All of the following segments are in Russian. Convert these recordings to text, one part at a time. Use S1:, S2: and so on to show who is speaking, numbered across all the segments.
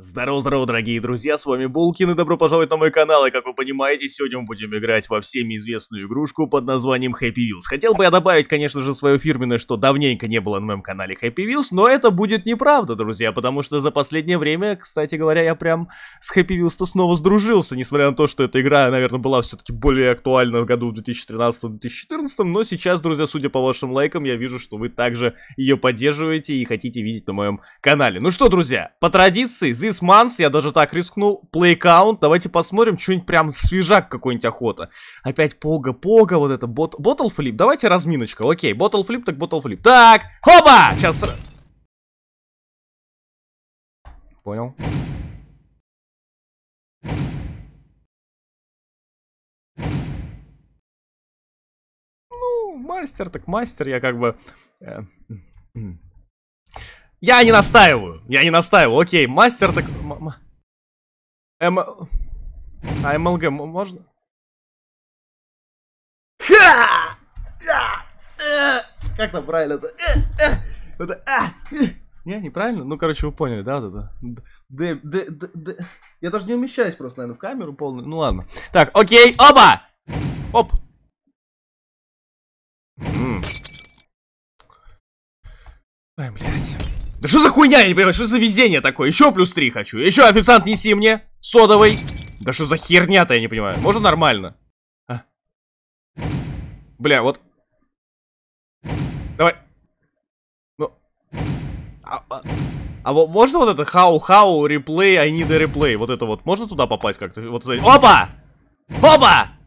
S1: Здорово-здорово, дорогие друзья, с вами Булкин и добро пожаловать на мой канал. И как вы понимаете, сегодня мы будем играть во всеми известную игрушку под названием Happy Wheels. Хотел бы я добавить, конечно же, свое фирменное, что давненько не было на моем канале Happy Wheels, но это будет неправда, друзья, потому что за последнее время, кстати говоря, я прям с Happy Wheels-то снова сдружился, несмотря на то, что эта игра, наверное, была все-таки более актуальна в году 2013-2014, но сейчас, друзья, судя по вашим лайкам, я вижу, что вы также ее поддерживаете и хотите видеть на моем канале. Ну что, друзья, по традиции, Six Months, я даже так рискнул. Плейкаунт, давайте посмотрим, что-нибудь прям свежак какой-нибудь охота. Опять пога-пога, вот это бот... Bottle Flip, давайте разминочка, окей, Bottle Flip, так Bottle Flip. Так, хоба! Сейчас... Понял. Ну, мастер так мастер, я как бы... Э, я не настаиваю. Я не настаиваю. Окей, мастер так... М... А МЛГ можно? Ха! Э! Как там правильно это? Э! Э! Это... Не, неправильно? Ну, короче, вы поняли, да, вот это? Д, д, д, д. Я даже не умещаюсь просто, наверное, в камеру полную. Ну ладно. Так, окей, оба! Оп! Ай, блядь. Да что за хуйня, я не понимаю, что за везение такое? Еще плюс три хочу. Еще официант неси мне. Содовый. Да что за херня-то, я не понимаю. Можно нормально? А? Бля, вот. Давай. Ну. А, а, а вот можно вот это хау-хау, реплей, I need a replay? Вот это вот. Можно туда попасть как-то? Вот это... Опа! Опа!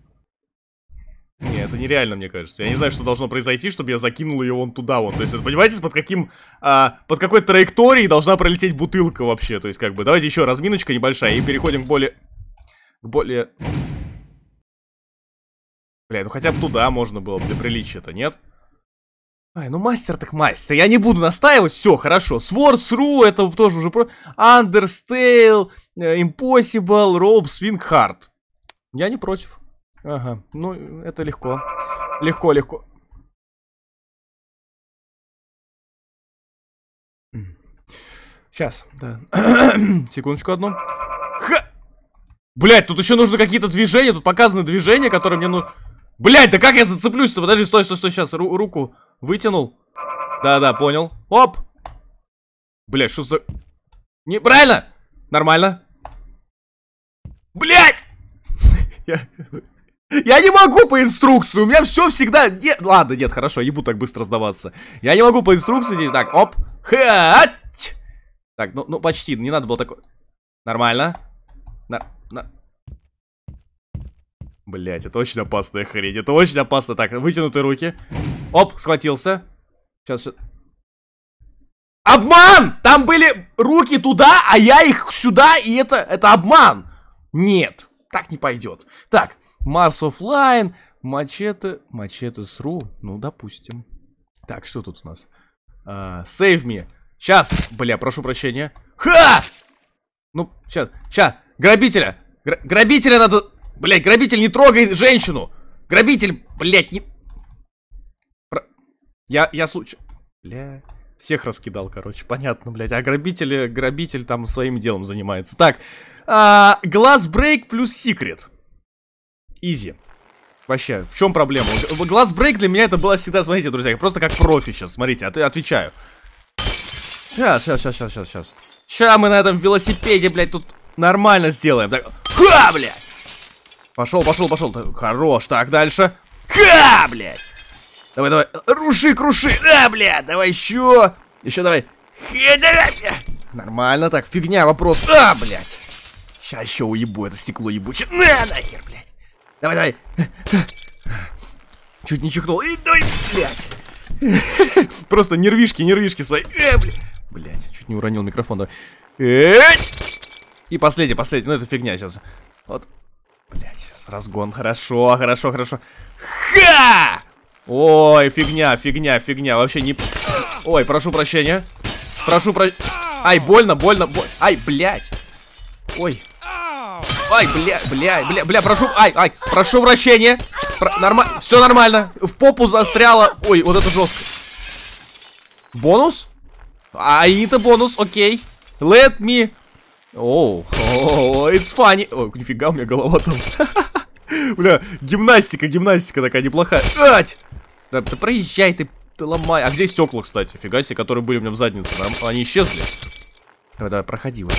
S1: нереально, мне кажется. Я не знаю, что должно произойти, чтобы я закинул ее вон туда, вот. То есть, это, понимаете, под каким... А, под какой траекторией должна пролететь бутылка вообще. То есть, как бы, давайте еще разминочка небольшая и переходим к более... К более... Бля, ну хотя бы туда можно было для приличия-то, нет? Ай, ну мастер так мастер. Я не буду настаивать, все, хорошо. Swords.ru, это тоже уже про... Undertale, э, Impossible, Rob, Swing Hard. Я не против. Ага, ну это легко. Легко, легко. Сейчас, да. Секундочку одну. Ха! Блять, тут еще нужно какие-то движения, тут показаны движения, которые мне нужно... Блять, да как я зацеплюсь-то? Подожди, стой, стой, стой, сейчас, ру руку вытянул. Да-да, понял. Оп! Блять, что за... Неправильно! Нормально. Блять! Я не могу по инструкции, у меня все всегда... Нет, ладно, нет, хорошо, не буду так быстро сдаваться. Я не могу по инструкции здесь, так, оп, хать! Так, ну, ну почти, не надо было такое... Нормально. На... На... Блять, это очень опасная хрень, это очень опасно. Так, вытянутые руки. Оп, схватился. Сейчас... Обман! Там были руки туда, а я их сюда, и это... Это обман! Нет, так не пойдет. Так, Mars Offline, Мачете, Мачете Сру, ну, допустим. Так, что тут у нас? Сейв а, save me. Сейчас, бля, прошу прощения. Ха! Ну, сейчас, сейчас, грабителя! Гра грабителя надо... Блядь, грабитель, не трогай женщину! Грабитель, блядь, не... Про... Я, я случай... Бля... Всех раскидал, короче, понятно, блядь. А грабитель, грабитель там своим делом занимается. Так, а, глаз брейк плюс секрет. Изи. Вообще, в чем проблема? Глаз брейк для меня это было всегда, смотрите, друзья, я просто как профи сейчас, смотрите, от отвечаю. Сейчас, сейчас, сейчас, сейчас, сейчас, сейчас. Сейчас мы на этом велосипеде, блядь, тут нормально сделаем. Так, ха, блядь! Пошел, пошел, пошел. Так, хорош, так, дальше. Ха, блядь! Давай, давай, руши, круши, а, блядь, давай еще. Еще давай. Ха, Нормально, так, фигня, вопрос. А, блядь. Сейчас еще уебу это стекло ебучее. На, нахер, блядь. Давай, давай. Чуть не чихнул. И дай, блядь. Просто нервишки, нервишки свои. Э, блядь. чуть не уронил микрофон. Давай. И последний, последний. Ну, это фигня сейчас. Вот. Блядь, сейчас разгон. Хорошо, хорошо, хорошо. Ха! Ой, фигня, фигня, фигня. Вообще не... Ой, прошу прощения. Прошу прощения. Ай, больно, больно, больно. Ай, блядь. Ой. Ай, бля, бля, бля, бля, прошу, ай, ай, прошу прощения. Про, норма, все нормально. В попу застряла. Ой, вот это жестко. Бонус? А, это бонус, окей. Let me... Оу, oh, oh, it's funny. О, oh, нифига, у меня голова там. Бля, гимнастика, гимнастика такая неплохая. Ать! Да, да проезжай ты, ты ломай. А где стекла, кстати? Фига себе, которые были у меня в заднице. Они исчезли. Давай, давай, проходи. Вот.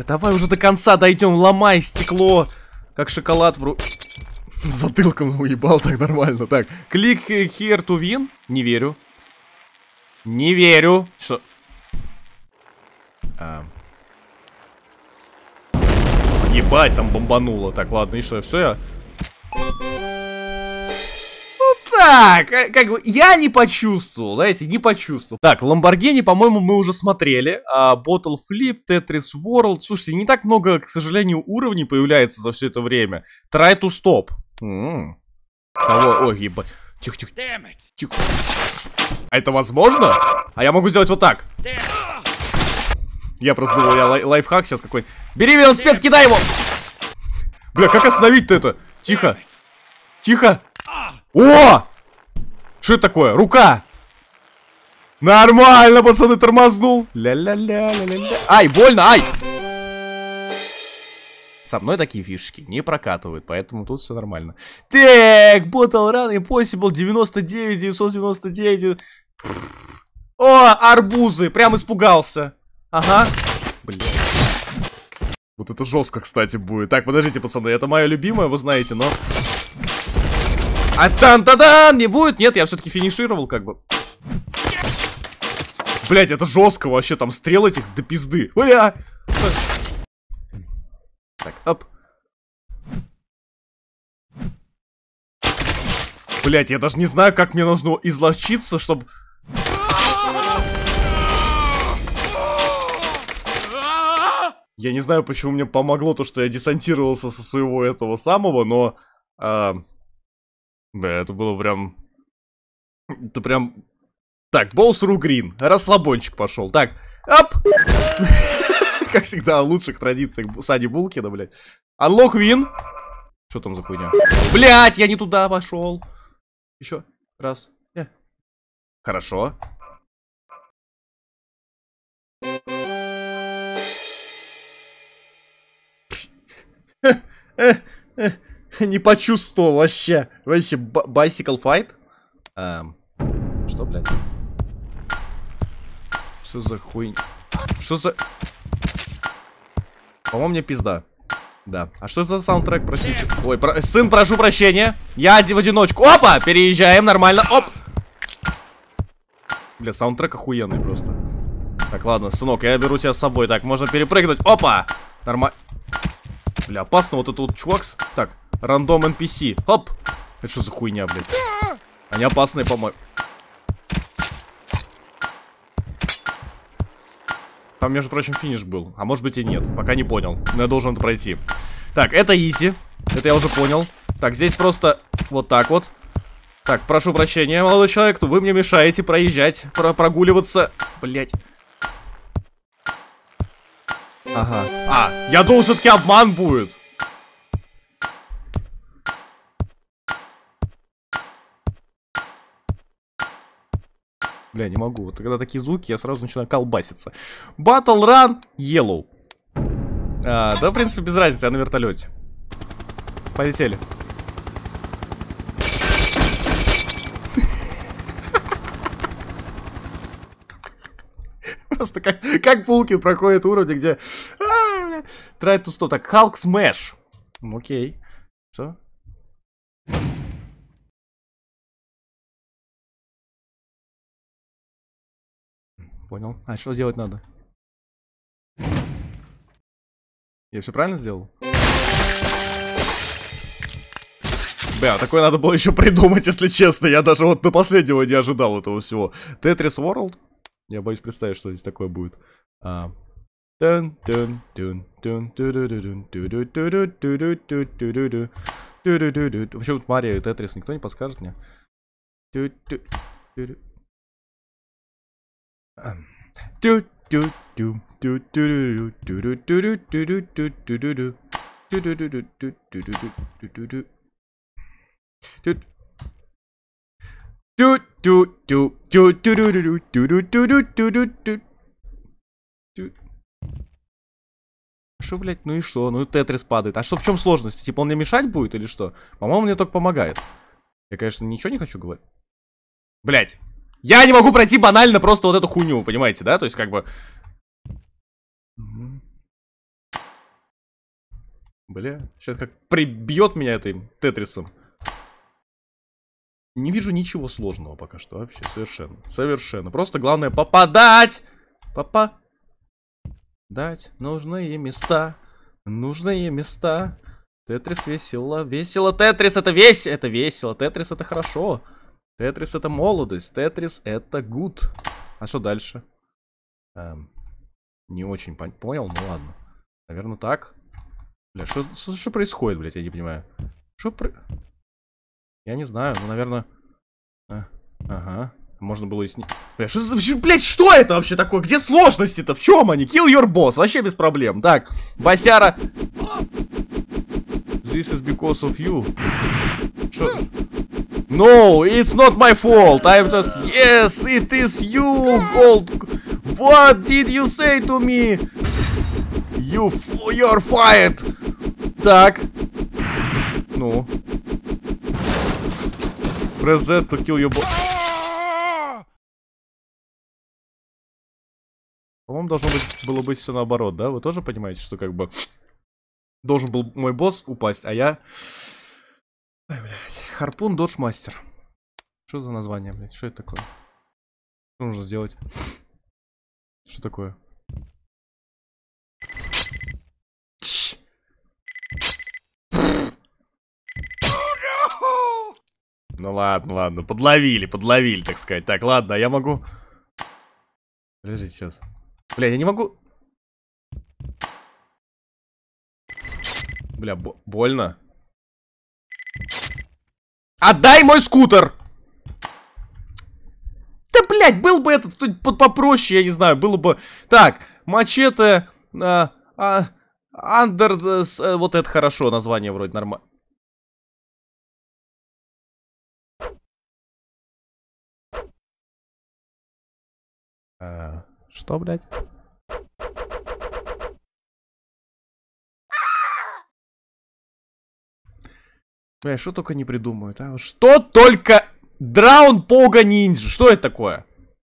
S1: Да давай уже до конца дойдем, ломай стекло. Как шоколад в ру... Затылком уебал так нормально. Так, клик here to win. Не верю. Не верю. Что? А. Ебать, там бомбануло. Так, ладно, и что, все, я Да, как, э, как бы я не почувствовал, знаете, не почувствовал. Так, Ламборгини, по-моему, мы уже смотрели. А, Bottle Flip, Tetris World. Слушайте, не так много, к сожалению, уровней появляется за все это время. Try to stop. М Кого? Ой, ебать. Тихо, тихо. Тихо. А это возможно? А я могу сделать вот так. Я просто думал, я лай лайфхак сейчас какой-нибудь. Бери велосипед, кидай его! Бля, как остановить-то это? Тихо. Тихо. О! Что это такое? Рука! Нормально, пацаны, тормознул. Ля-ля-ля-ля-ля. Ай, больно, ай! Со мной такие фишки не прокатывают, поэтому тут все нормально. Так, Battle Run Impossible 99, 999. О, арбузы, прям испугался. Ага. Блин. Вот это жестко, кстати, будет. Так, подождите, пацаны, это мое любимое, вы знаете, но... А тан та дан Не будет? Нет, я все-таки финишировал, как бы. Блять, это жестко вообще, там стрел этих до пизды. Бля! Так, оп. Блять, я даже не знаю, как мне нужно излочиться, чтобы... Я не знаю, почему мне помогло то, что я десантировался со своего этого самого, но... Э, да, это было прям... Это прям... Так, Боус Ругрин, расслабончик пошел. Так, ап! Как всегда, о лучших традициях Сани Булкина, блядь. Unlock win. Что там за хуйня? блядь, я не туда пошел. Еще раз. Э. Хорошо. Э, э, э. не почувствовал вообще. Вообще, байсикл файт? Эм, что, блядь? Что за хуйня? Что за... По-моему, мне пизда. Да. А что за саундтрек, простите? Ой, про... сын, прошу прощения. Я один в одиночку. Опа! Переезжаем, нормально. Оп! Бля, саундтрек охуенный просто. Так, ладно, сынок, я беру тебя с собой. Так, можно перепрыгнуть. Опа! Нормально. Бля, опасно вот этот вот чувак. Так, Рандом NPC. Оп! Это что за хуйня, блядь? Они опасные, по-моему. Там, между прочим, финиш был. А может быть и нет. Пока не понял. Но я должен это пройти. Так, это изи. Это я уже понял. Так, здесь просто вот так вот. Так, прошу прощения, молодой человек, то вы мне мешаете проезжать, про прогуливаться. Блять. Ага. А, я думал, все-таки обман будет. Бля, не могу. Вот когда такие звуки, я сразу начинаю колбаситься. Battle Run Yellow. А, да, в принципе, без разницы, я на вертолете. Полетели. Просто как, как пулки проходят уровни, где... А, Try тут что Так, Халк Smash. Окей. Что? Понял. А что делать надо? Я все правильно сделал? Бля, такое надо было еще придумать, если честно. Я даже вот до последнего не ожидал этого всего. Tetris World? Я боюсь представить, что здесь такое будет. А... Вообще, вот Мария и Тетрис никто не подскажет мне? Что, блядь, ну и что? Ну и тетрис падает. А что, в чем сложность? Типа он мне мешать будет или что? По-моему, мне только помогает. Я, конечно, ничего не хочу говорить. Блять. Я не могу пройти банально просто вот эту хуйню, понимаете, да? То есть как бы... Бля, сейчас как прибьет меня этой тетрисом. Не вижу ничего сложного пока что вообще, совершенно. Совершенно. Просто главное попадать! Попа... Дать нужные места. Нужные места. Тетрис весело, весело, Тетрис это весь, это весело, Тетрис это хорошо. Тетрис это молодость, Тетрис это гуд. А что дальше? Эм, не очень понял, ну ладно. Наверное, так. Бля, что происходит, блядь, я не понимаю. Что про... Я не знаю, ну, наверное... А, э, ага. Можно было и с ним... Бля, что, блять, что это вообще такое? Где сложности-то? В чем они? Kill your boss, вообще без проблем. Так, Басяра... This is because of you. Что... No, it's not my fault. I'm just... Yes, it is you, Gold... What did you say to me? You... F... You're fired. Так. Ну. Press Z to kill your... По-моему, должно быть, было быть все наоборот, да? Вы тоже понимаете, что как бы... Должен был мой босс упасть, а я... Ой, блядь. Харпун Додж Мастер. Что за название, блядь? Что это такое? Что нужно сделать? Что такое? Ну ладно, ладно, подловили, подловили, так сказать. Так, ладно, а я могу... Подожди, сейчас. Бля, я не могу... Бля, больно. Отдай мой скутер! Да, блядь, был бы этот кто-нибудь попроще, я не знаю, было бы... Так, мачете... А, а, Андер... А, вот это хорошо, название вроде нормально. что, блядь? Бля, что только не придумают, а? Что только... Драун Пога Ниндзя. Что это такое?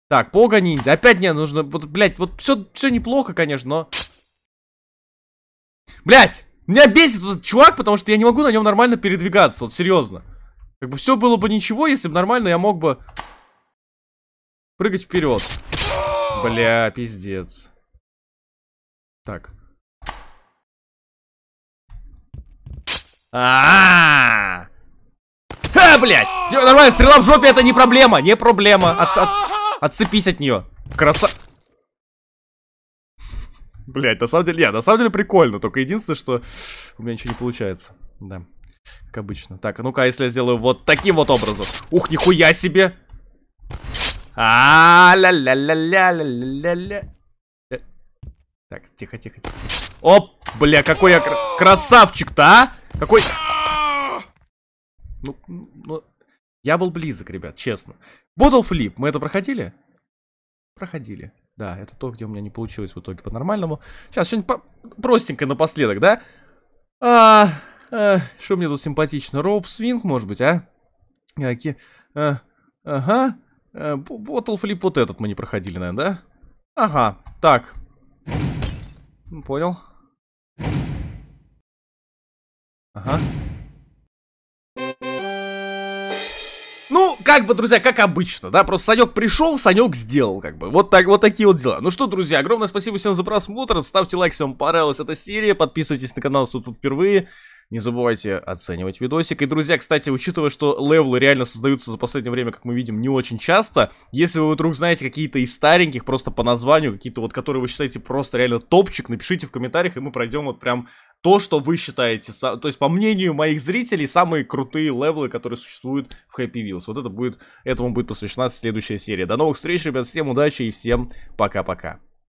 S1: Так, Пога Ниндзя. Опять мне нужно... Вот, блядь, вот все, все неплохо, конечно, но... Блядь! Меня бесит этот чувак, потому что я не могу на нем нормально передвигаться. Вот серьезно. Как бы все было бы ничего, если бы нормально я мог бы... Прыгать вперед. Бля, пиздец. Так. А, -а, -а! блядь! Нормально, стрела в жопе это не проблема, не проблема. отцепись от нее. Краса... Блять, на самом деле, нет, на самом деле прикольно, только единственное, что у меня ничего не получается. Да, как обычно. Так, а ну-ка, если я сделаю вот таким вот образом. Ух, нихуя себе! а ля ля ля ля ля ля ля Так, тихо, тихо, тихо. Оп, бля, какой я красавчик-то, а? Какой... Ну, ну, я был близок, ребят, честно. Bottle Flip, мы это проходили? Проходили. Да, это то, где у меня не получилось в итоге по-нормальному. Сейчас что-нибудь по простенькое напоследок, да? А, а, что мне тут симпатично? Роуп свинг, может быть, а? Какие? А, ага. А, Bottle Flip вот этот мы не проходили, наверное, да? Ага, так. Понял. Ага. Ну, как бы, друзья, как обычно, да, просто Санек пришел, Санек сделал, как бы, вот так, вот такие вот дела. Ну что, друзья, огромное спасибо всем за просмотр, ставьте лайк, если вам понравилась эта серия, подписывайтесь на канал, если тут впервые, не забывайте оценивать видосик. И, друзья, кстати, учитывая, что левлы реально создаются за последнее время, как мы видим, не очень часто, если вы вдруг знаете какие-то из стареньких, просто по названию, какие-то вот, которые вы считаете просто реально топчик, напишите в комментариях, и мы пройдем вот прям то, что вы считаете, то есть по мнению моих зрителей, самые крутые левлы, которые существуют в Happy Wheels. Вот это будет, этому будет посвящена следующая серия. До новых встреч, ребят, всем удачи и всем пока-пока.